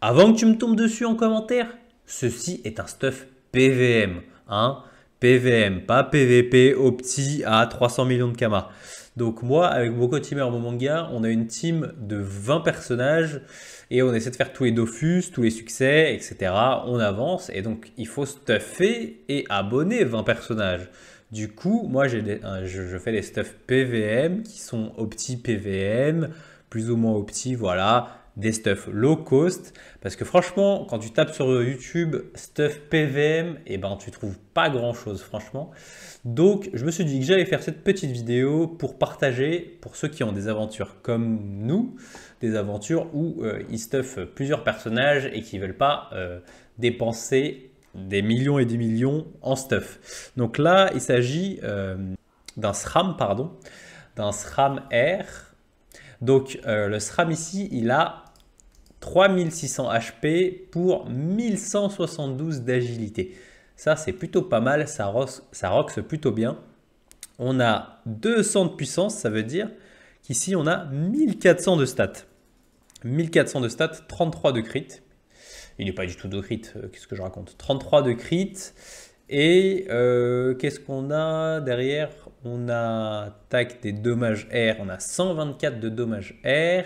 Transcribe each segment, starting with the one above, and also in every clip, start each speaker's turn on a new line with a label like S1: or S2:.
S1: Avant que tu me tombes dessus en commentaire, ceci est un stuff PVM. Hein PVM, pas PVP opti à 300 millions de kamas. Donc moi, avec Boko Teamer en manga, on a une team de 20 personnages et on essaie de faire tous les Dofus, tous les succès, etc. On avance et donc il faut stuffer et abonner 20 personnages. Du coup, moi, je, je, fais des stuffs PVM qui sont opti PVM, plus ou moins opti, voilà, des stuffs low cost. Parce que franchement, quand tu tapes sur YouTube stuff PVM, et eh ben tu trouves pas grand chose, franchement. Donc je me suis dit que j'allais faire cette petite vidéo pour partager pour ceux qui ont des aventures comme nous, des aventures où euh, ils stuffent plusieurs personnages et qui veulent pas euh, dépenser des millions et des millions en stuff. Donc là, il s'agit euh, d'un SRAM, pardon, d'un SRAM R. Donc le SRAM ici, il a 3600 HP pour 1172 d'agilité. Ça, c'est plutôt pas mal, ça, roxe plutôt bien. On a 200 de puissance, ça veut dire qu'ici, on a 1400 de stats. 1400 de stats, 33 de crit. Il n'est pas du tout de crit, euh, qu'est-ce que je raconte 33 de crit. Et euh, qu'est-ce qu'on a derrière On a, tac, des dommages R. On a 124 de dommages R.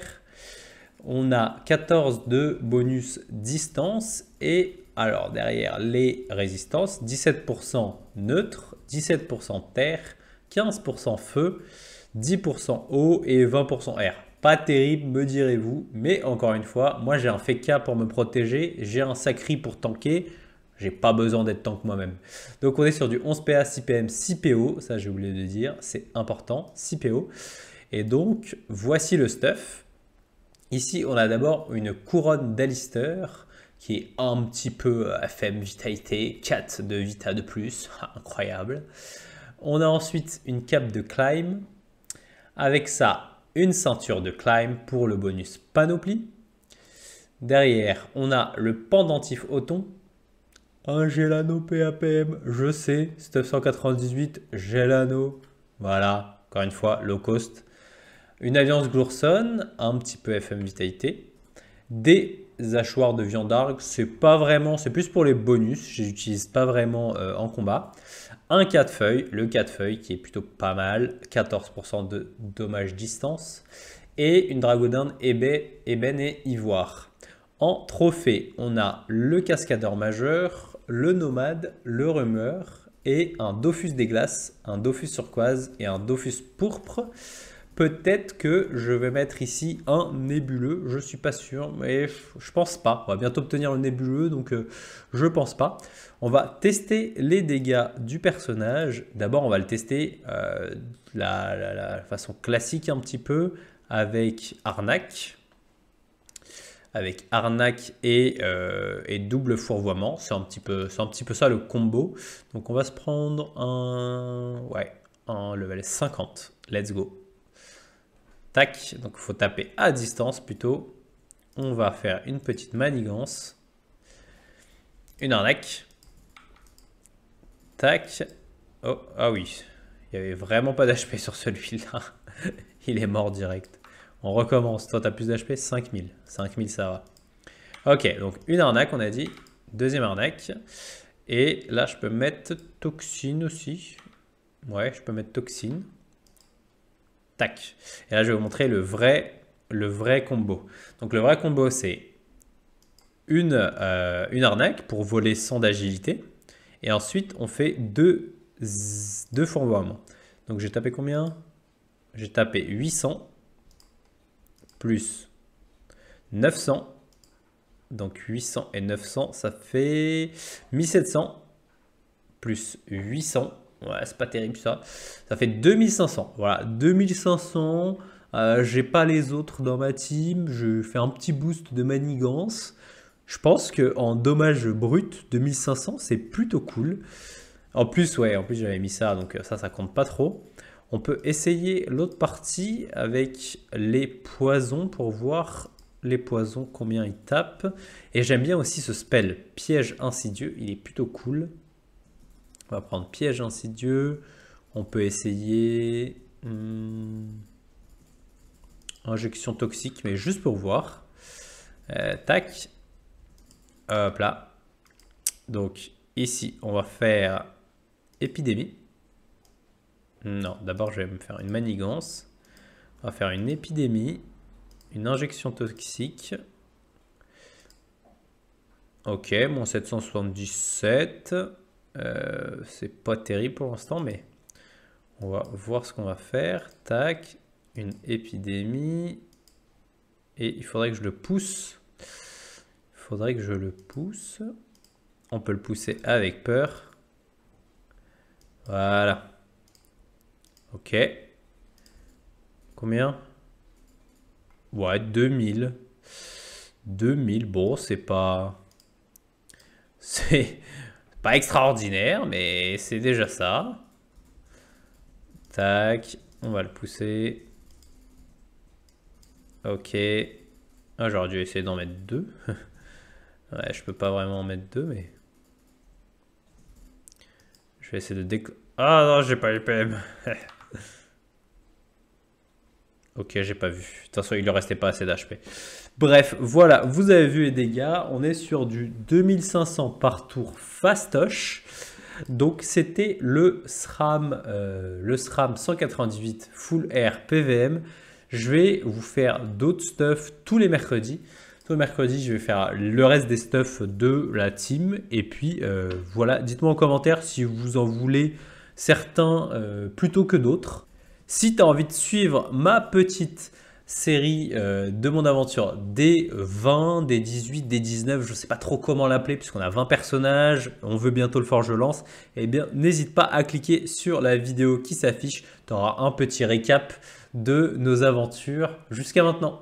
S1: On a 14 de bonus distance et alors derrière les résistances, 17% neutre, 17% terre, 15% feu, 10% eau et 20% air. Pas terrible, me direz-vous, mais encore une fois, moi j'ai un Feka pour me protéger, j'ai un Sacri pour tanker, j'ai pas besoin d'être tank moi-même. Donc on est sur du 11PA, 6PM, 6PO, ça j'ai voulais le dire, c'est important, 6PO. Et donc voici le stuff. Ici, on a d'abord une couronne d'Allister qui est un petit peu euh, FM vitalité, 4 de vita de plus, incroyable. On a ensuite une cape de climb, avec ça, une ceinture de climb pour le bonus panoplie. Derrière, on a le pendentif Auton, Un Gelano PAPM, je sais, 998 Gelano. Voilà, encore une fois, low cost une alliance Glourson, un petit peu FM Vitalité, des hachoirs de viande d'argue, c'est pas vraiment, c'est plus pour les bonus, je les pas vraiment euh, en combat. Un 4 feuilles, le 4 feuilles qui est plutôt pas mal, 14% de dommage distance, et une dragodinde ébène et ivoire. En trophée, on a le cascadeur majeur, le nomade, le rumeur, et un Dofus des glaces, un Dofus turquoise et un Dofus pourpre. Peut-être que je vais mettre ici un nébuleux, je suis pas sûr, mais je pense pas. On va bientôt obtenir le nébuleux, donc euh, je pense pas. On va tester les dégâts du personnage. D'abord, on va le tester de euh, la, façon classique un petit peu avec arnaque, avec arnaque et, euh, et double fourvoiement. C'est un petit peu, un petit peu ça le combo. Donc on va se prendre un, ouais, un level 50. Let's go. Tac, donc il faut taper à distance plutôt. On va faire une petite manigance. Une arnaque. Tac. Oh, ah oui, il n'y avait vraiment pas d'HP sur celui-là. il est mort direct. On recommence. Toi, tu as plus d'HP 5000. 5000, ça va. Ok, donc une arnaque, on a dit. Deuxième arnaque. Et là, je peux mettre toxine aussi. Ouais, je peux mettre toxine. Et là, je vais vous montrer le vrai, le vrai combo. Donc le vrai combo, c'est une, euh, une arnaque pour voler 100 d'agilité. Et ensuite, on fait deux, deux fourvoiements. Donc j'ai tapé combien J'ai tapé 800 plus 900. Donc 800 et 900, ça fait 1700 plus 800 Ouais, c'est pas terrible ça. Ça fait 2500. Voilà, 2500. Euh, j'ai pas les autres dans ma team. Je fais un petit boost de manigance. Je pense que en dommage brut, 2500, c'est plutôt cool. En plus, ouais, en plus j'avais mis ça, donc euh, ça, ça compte pas trop. On peut essayer l'autre partie avec les poisons pour voir les poisons, combien ils tapent. Et j'aime bien aussi ce spell, piège insidieux, il est plutôt cool. On va prendre piège insidieux. On peut essayer hmm, injection toxique, mais juste pour voir. Euh, tac. Hop là. Donc ici, on va faire épidémie. Non, d'abord je vais me faire une manigance. On va faire une épidémie, une injection toxique. Ok, mon 777. Euh, c'est pas terrible pour l'instant, mais on va voir ce qu'on va faire. Tac, une épidémie. Et il faudrait que je le pousse. Il faudrait que je le pousse. On peut le pousser avec peur. Voilà. Ok. Combien Ouais, 2000. 2000, bon, c'est pas... C'est... Pas extraordinaire, mais c'est déjà ça. Tac, on va le pousser. Ok. aujourd'hui j'aurais dû essayer d'en mettre deux. ouais, je peux pas vraiment en mettre deux, mais... Je vais essayer de déco... Ah non, j'ai pas les PM. Ok, j'ai pas vu. De toute façon, il ne restait pas assez d'HP. Bref, voilà, vous avez vu les dégâts. On est sur du 2500 par tour fastoche. Donc c'était le SRAM, 198 euh, Full Air PVM. Je vais vous faire d'autres stuff tous les mercredis. Tous les mercredis, je vais faire le reste des stuff de la team. Et puis euh, voilà, dites-moi en commentaire si vous en voulez certains euh, plutôt que d'autres. Si tu as envie de suivre ma petite série euh, de mon aventure des 20, des 18, des 19, je ne sais pas trop comment l'appeler puisqu'on a 20 personnages, on veut bientôt le forge lance, eh bien n'hésite pas à cliquer sur la vidéo qui s'affiche, tu auras un petit récap de nos aventures jusqu'à maintenant.